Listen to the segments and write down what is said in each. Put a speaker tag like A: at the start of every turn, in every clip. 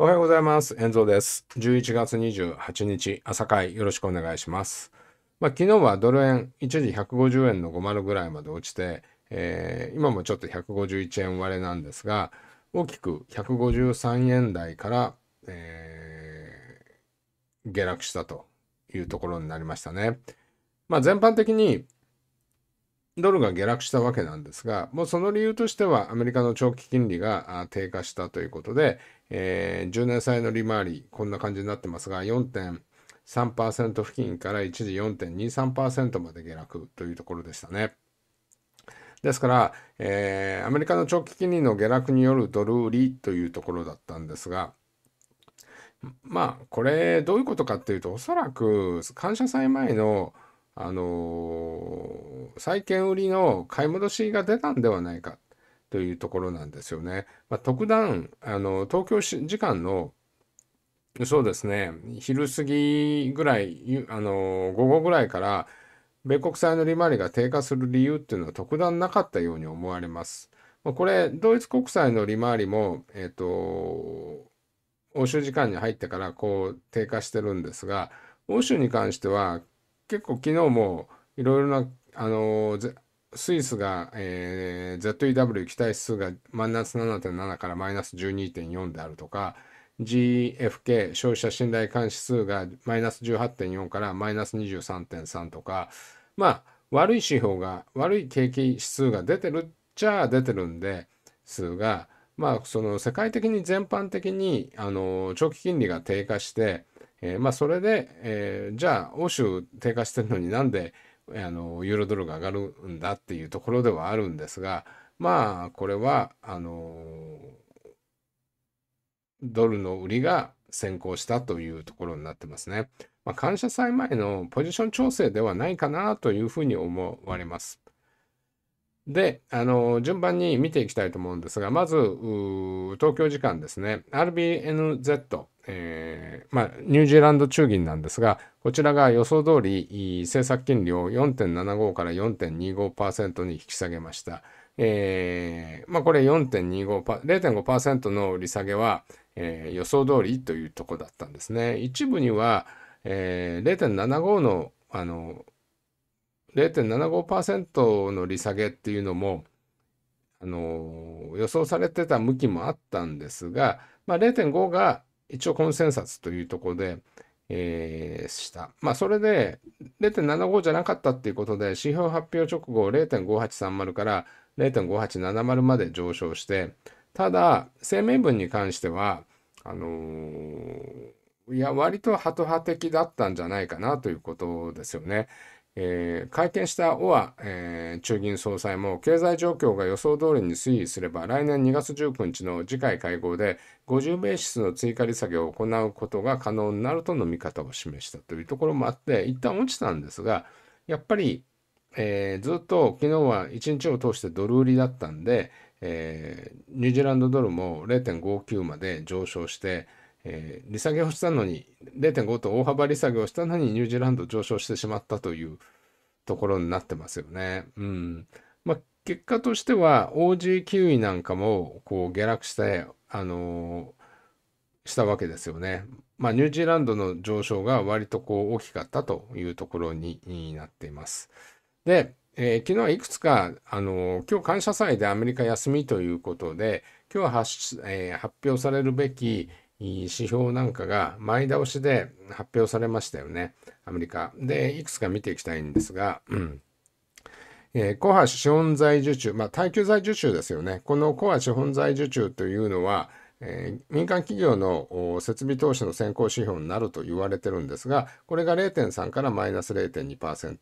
A: おはようございます。遠藤です。11月28日、朝会よろしくお願いします。まあ、昨日はドル円、一時150円の50ぐらいまで落ちて、えー、今もちょっと151円割れなんですが、大きく153円台から、えー、下落したというところになりましたね。まあ、全般的にドルが下落したわけなんですが、もうその理由としてはアメリカの長期金利が低下したということで、えー、10年債の利回り、こんな感じになってますが、4.3%付近から一時4.23%まで下落というところでしたね。ですから、えー、アメリカの長期金利の下落によるドル売りというところだったんですが、まあ、これ、どういうことかっていうと、おそらく、感謝祭前の、あのー、債券売りの買い戻しが出たんではないかというところなんですよね。まあ、特段あの東京時間のそうですね昼過ぎぐらいあの午後ぐらいから米国債の利回りが低下する理由っていうのは特段なかったように思われます。これドイツ国債の利回りも、えーと、と欧州時間に入ってからこう低下してるんですが欧州に関しては結構昨日もいろいろなあのスイスが、えー、ZEW 期待指数がマイナス7.7からマイナス12.4であるとか、GFK 消費者信頼感指数がマイナス18.4からマイナス23.3とか、まあ、悪い指標が、悪い景気指数が出てるっちゃ出てるんですが、まあ、その世界的に全般的に、あの、長期金利が低下して、えー、まあ、それで、えー、じゃあ、欧州低下してるのになんで、あのユーロドルが上がるんだっていうところではあるんですがまあこれはあのドルの売りが先行したというところになってますね。まあ、感謝祭前のポジション調整ではないかなというふうに思われます。で、あの、順番に見ていきたいと思うんですが、まず、東京時間ですね、RBNZ、えー、まあ、ニュージーランド中銀なんですが、こちらが予想通り、政策金利を4.75から4.25%に引き下げました。えー、まあ、これ4.25、0.5%の利下げは、えー、予想通りというとこだったんですね。一部には、えー、0.75の、あの、0.75%の利下げっていうのも、あの予想されてた向きもあったんですが、まあ、0.5が一応コンセンサスというところで、えー、した。まあ、それで0.75じゃなかったっていうことで、指標発表直後0.5830から0.5870まで上昇して、ただ、声明文に関しては、あのー、いや、割とハト派的だったんじゃないかなということですよね。えー、会見したオア、えー、中銀総裁も経済状況が予想通りに推移すれば来年2月19日の次回会合で50ベーシスの追加利下げを行うことが可能になるとの見方を示したというところもあって一旦落ちたんですがやっぱり、えー、ずっと昨日は1日を通してドル売りだったんで、えニュージーランドドルも0.59まで上昇してえー、利下げをしたのに0.5と大幅利下げをしたのにニュージーランド上昇してしまったというところになってますよね。うんまあ、結果としては OG キウイなんかもこう下落して、あのー、したわけですよね。まあ、ニュージーランドの上昇が割とこう大きかったというところになっています。で、えー、昨日はいくつか、あのー、今日感謝祭でアメリカ休みということで、今日は、えー、発表されるべき、指標なんかが前倒しで発表されましたよね、アメリカ。で、いくつか見ていきたいんですが、うん。えー、コア資本財受注、まあ、耐久財受注ですよね。このコア資本財受注というのは、えー、民間企業の設備投資の先行指標になると言われてるんですが、これが0.3からマイナス0.2%。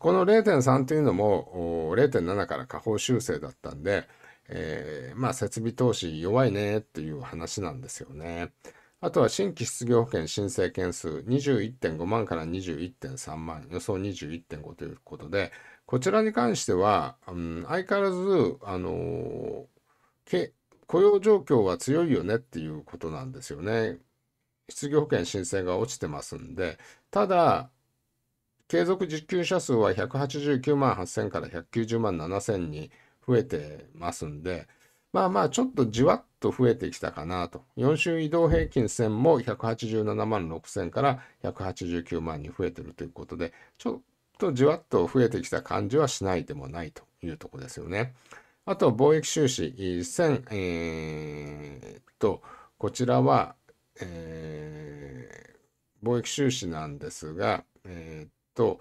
A: この0.3というのも0.7から下方修正だったんで、えー、まあ設備投資弱いねっていう話なんですよね。あとは新規失業保険申請件数21.5万から21.3万、予想21.5ということで、こちらに関しては、うん、相変わらず、あのー、雇用状況は強いよねっていうことなんですよね。失業保険申請が落ちてますんで、ただ、継続実給者数は189万8000から190万7000に、増えてますんで、まあまあちょっとじわっと増えてきたかなと。4週移動平均線も187万6000から189万に増えてるということで、ちょっとじわっと増えてきた感じはしないでもないというとこですよね。あと貿易収支1000、えー、と、こちらは、えー、貿易収支なんですが、えー、っと、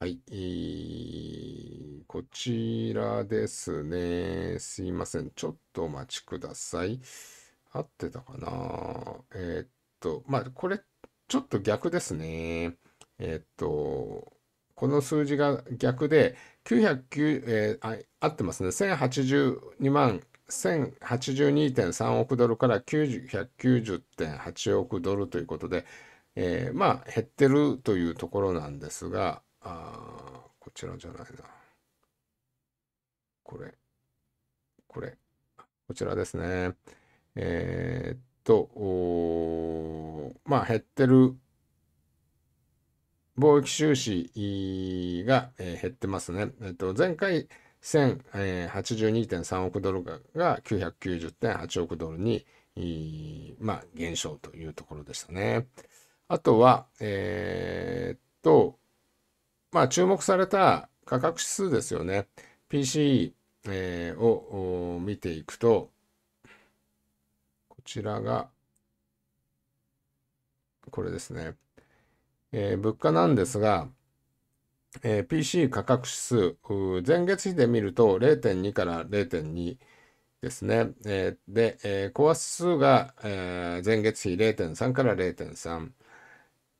A: はい、えー、こちらですね。すいません。ちょっとお待ちください。合ってたかなえー、っと、まあ、これ、ちょっと逆ですね。えー、っと、この数字が逆で、909、えー、あ合ってますね。1082万1082.3億ドルから990.8億ドルということで、えー、まあ減ってるというところなんですが、あこちらじゃないな。これ。これ。こちらですね。えー、っと、まあ減ってる貿易収支が、えー、減ってますね。えっと、前回1082.3億ドルが990.8億ドルに、まあ、減少というところでしたね。あとは、えー、っと、まあ、注目された価格指数ですよね。p c えー、を見ていくと、こちらが、これですね。えー、物価なんですが、えー、PC 価格指数、前月比で見ると0.2から0.2ですね。えー、で、えー、コア指数が、えー、前月比0.3から0.3。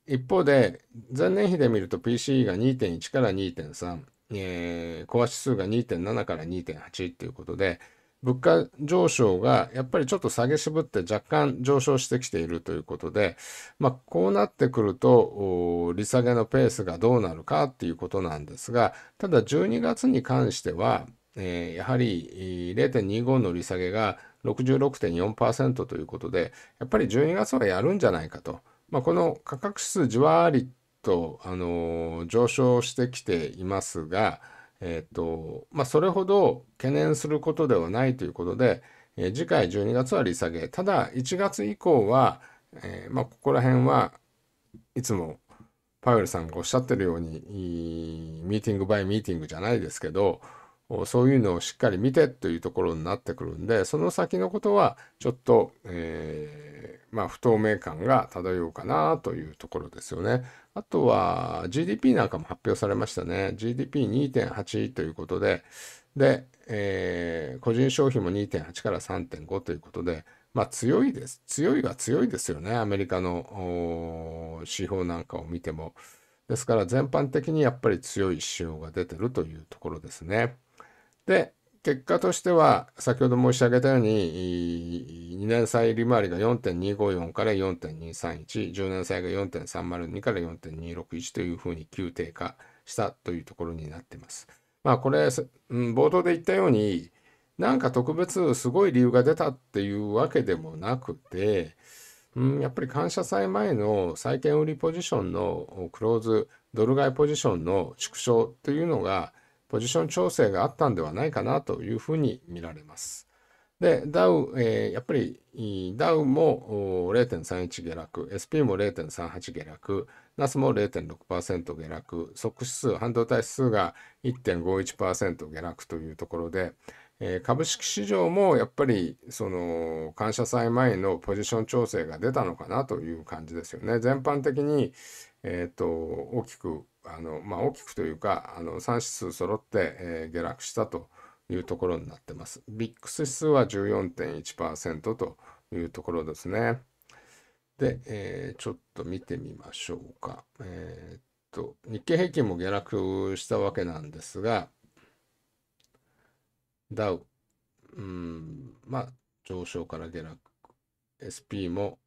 A: 一方で、前年比で見ると PCE が2.1から2.3、えー、コア指数が2.7から2.8ということで、物価上昇がやっぱりちょっと下げ渋って若干上昇してきているということで、まあ、こうなってくると利下げのペースがどうなるかっていうことなんですがただ12月に関しては、えー、やはり0.25の利下げが66.4%ということでやっぱり12月はやるんじゃないかと。まあ、この価格指数じわりと、あのー、上昇してきていますが、えーとまあ、それほど懸念することではないということで、えー、次回12月は利下げただ1月以降は、えー、まあ、ここら辺はいつもパウエルさんがおっしゃってるようにミーティングバイミーティングじゃないですけどそういうのをしっかり見てというところになってくるんでその先のことはちょっと、えーまあ、不透明感が漂うかなというところですよね。あとは GDP なんかも発表されましたね。GDP2.8 ということで、で、えー、個人消費も2.8から3.5ということで、まあ強いです。強いは強いですよね。アメリカの指標なんかを見ても。ですから全般的にやっぱり強い指標が出てるというところですね。で、結果としては、先ほど申し上げたように、2年債利回りが4.254から4.231、10年債が4.302から4.261というふうに急低下したというところになっています。まあこれ、うん、冒頭で言ったように、なんか特別すごい理由が出たっていうわけでもなくて、うん、やっぱり感謝祭前の債券売りポジションのクローズ、ドル買いポジションの縮小というのが、ポジション調整があったんではないかなというふうに見られます。で、ダウ、えー、やっぱりダウも0.31下落、SP も0.38下落、ナスも0.6%下落、即指数、半導体指数が1.51%下落というところで、えー、株式市場もやっぱりその感謝祭前のポジション調整が出たのかなという感じですよね。全般的に、えーと大きくあの、まあ、大きくというかあの3指数揃って、えー、下落したというところになってます。ビックス指数は14.1%というところですね。で、えー、ちょっと見てみましょうか。えー、っと、日経平均も下落したわけなんですが、ダウ、うん、まあ、上昇から下落、SP も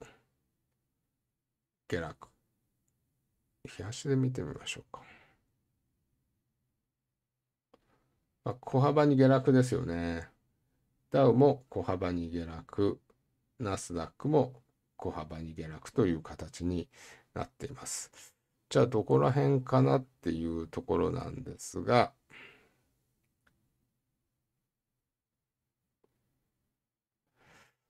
A: 下落。日足で見てみましょうか。まあ、小幅に下落ですよね。ダウも小幅に下落、ナスダックも小幅に下落という形になっています。じゃあどこら辺かなっていうところなんですが、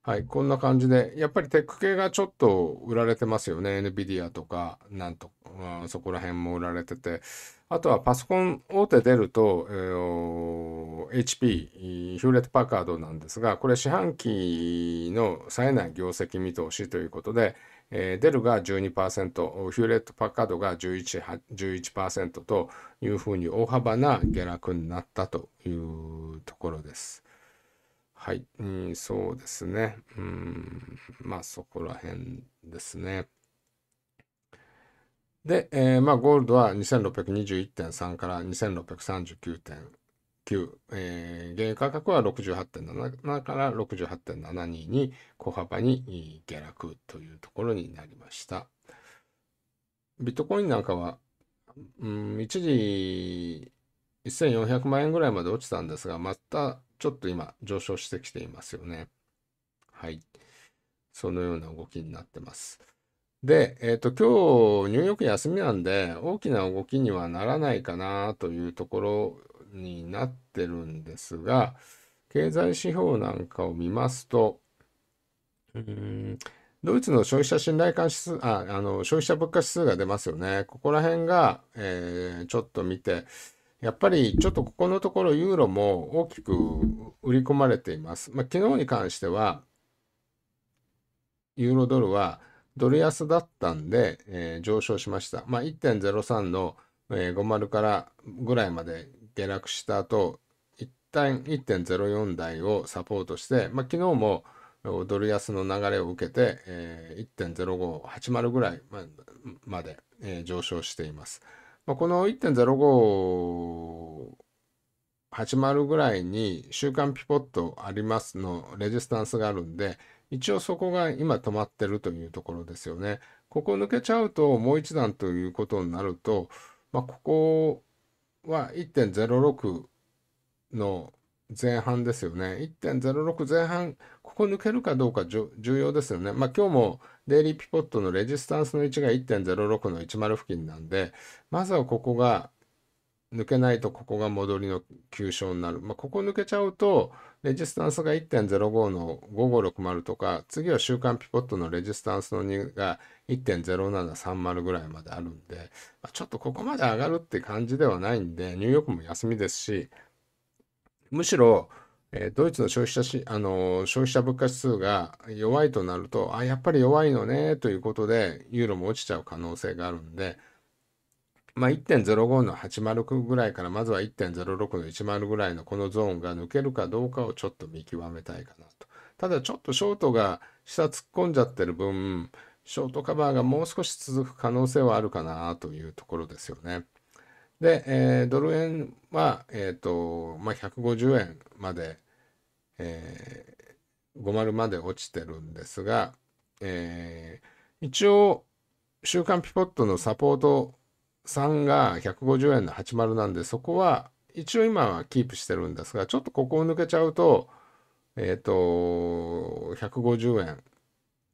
A: はい、こんな感じで、やっぱりテック系がちょっと売られてますよね。NVIDIA とか、なんと、うん、そこら辺も売られてて。あとはパソコン大手出ると、えー、HP、ヒューレット・パーカードなんですが、これ四半期の冴えない業績見通しということで、えー、デルが12%、ヒューレット・パーカードが 11%, 11というふうに大幅な下落になったというところです。はい、うん、そうですね。うん、まあそこら辺ですね。で、えー、まあゴールドは2621.3から2639.9、えー、原油価格は68.7から68.72に小幅に下落というところになりました。ビットコインなんかは、うん、一時1400万円ぐらいまで落ちたんですが、またちょっと今上昇してきていますよね。はい。そのような動きになってます。で、えっ、ー、と、今日、ニューヨーク休みなんで、大きな動きにはならないかなというところになってるんですが、経済指標なんかを見ますと、うんドイツの消費者信頼感指数、あ、あの、消費者物価指数が出ますよね。ここら辺が、えー、ちょっと見て、やっぱりちょっとここのところユーロも大きく売り込まれています。まあ、昨日に関しては、ユーロドルはドル安だったんで、えー、上昇しました。まあ、1.03の、えー、50からぐらいまで下落した後、一旦1.04台をサポートして、まあ、昨日もドル安の流れを受けて、えー、1.0580ぐらいまで、えー、上昇しています。まあ、この1.0580ぐらいに週刊ピポットありますのレジスタンスがあるんで、一応そこが今止まってるというところですよね。ここ抜けちゃうともう一段ということになると、まあ、ここは1.06の前半ですよね。1.06前半、ここ抜けるかどうか重要ですよね。まあ今日もデイリーピポットのレジスタンスの位置が1.06の10付近なんで、まずはここが抜けないとここが戻りの急所になる。まあ、ここ抜けちゃうと、レジスタンスが1.05の5560とか、次は週間ピポットのレジスタンスの2が1.0730ぐらいまであるんで、まあ、ちょっとここまで上がるって感じではないんで、ニューヨークも休みですし、むしろ、えー、ドイツの消費者し、あの消費者物価指数が弱いとなると、あ、やっぱり弱いのね、ということで、ユーロも落ちちゃう可能性があるんで、まあ、1.05の806ぐらいから、まずは1.06の10ぐらいのこのゾーンが抜けるかどうかをちょっと見極めたいかなと。ただ、ちょっとショートが下突っ込んじゃってる分、ショートカバーがもう少し続く可能性はあるかなというところですよね。で、えー、ドル円は、えーとまあ、150円まで、えー、50まで落ちてるんですが、えー、一応、週刊ピポットのサポートさんが150円の80なんで、そこは一応今はキープしてるんですが、ちょっとここを抜けちゃうと、えっ、ー、と、150円。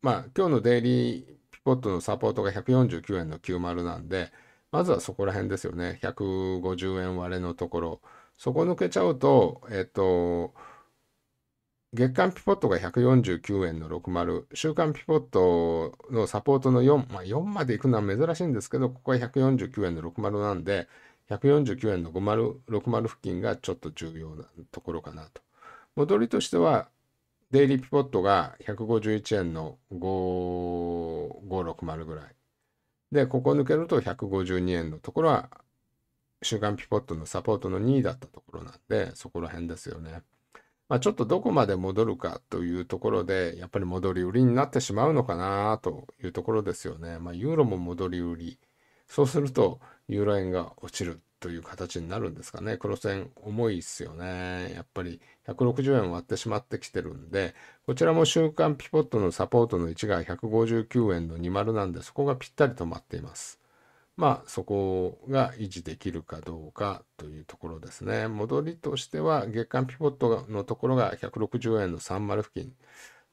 A: まあ、今日のデイリーピポットのサポートが149円の90なんで、まずはそこら辺ですよね。150円割れのところ。そこ抜けちゃうと、えっと、月間ピポットが149円の60、週間ピポットのサポートの4、まあ4まで行くのは珍しいんですけど、ここは149円の60なんで、149円の50、60付近がちょっと重要なところかなと。戻りとしては、デイリーピポットが151円の5560ぐらい。で、ここ抜けると152円のところは、週刊ピポットのサポートの2位だったところなんで、そこら辺ですよね。まあ、ちょっとどこまで戻るかというところで、やっぱり戻り売りになってしまうのかなというところですよね。まあ、ユーロも戻り売り。そうすると、ユーロ円が落ちるという形になるんですかね。黒線重いっすよね。やっぱり160円割ってしまってきてるんで、こちらも週間ピポットのサポートの位置が159円の20なんで、そこがぴったり止まっています。まあそこが維持できるかどうかというところですね。戻りとしては月間ピボットのところが160円の30付近。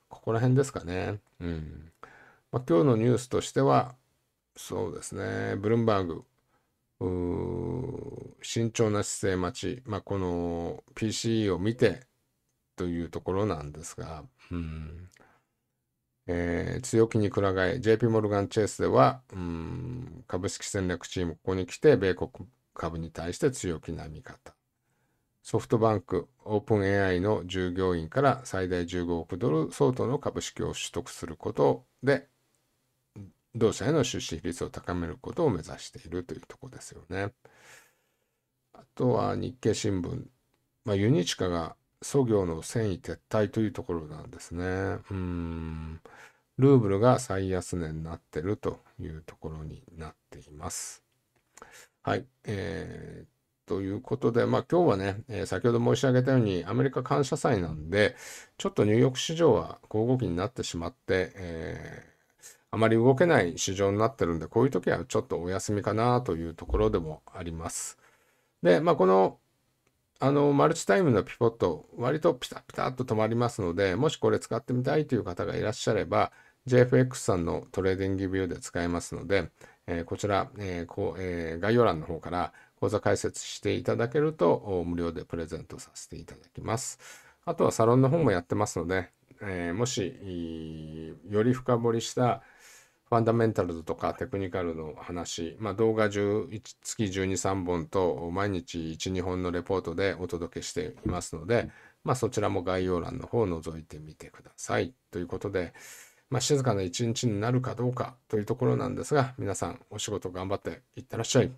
A: ここら辺ですかね。うん。まあ、今日のニュースとしては、そうですね。ブルンバーグ、慎重な姿勢待ち、まあ、この PCE を見てというところなんですが、うんえー、強気にくら替え JP モルガン・チェイスでは、うん、株式戦略チームここに来て米国株に対して強気な見方ソフトバンクオープン AI の従業員から最大15億ドル相当の株式を取得することで同社への出資比率を高めることを目指しているというとこですよね。あとは日経新聞、まあ、ユニチカが創業の繊維撤退というところなんですね。うん。ルーブルが最安値になってるというところになっています。はい。えー、ということで、まあ今日はね、えー、先ほど申し上げたようにアメリカ感謝祭なんで、ちょっとニューヨーク市場は小動きになってしまって、えーあまり動けない市場になってるんで、こういう時はちょっとお休みかなというところでもあります。で、まあ、この、あの、マルチタイムのピポット、割とピタピタっと止まりますので、もしこれ使ってみたいという方がいらっしゃれば、JFX さんのトレーディングビューで使えますので、えー、こちら、えーこうえー、概要欄の方から講座解説していただけると無料でプレゼントさせていただきます。あとはサロンの方もやってますので、えー、もし、より深掘りしたファンダメンタルズとかテクニカルの話、まあ、動画11月12、3本と毎日1、2本のレポートでお届けしていますので、まあ、そちらも概要欄の方を覗いてみてください。ということで、まあ、静かな一日になるかどうかというところなんですが、皆さんお仕事頑張っていってらっしゃい。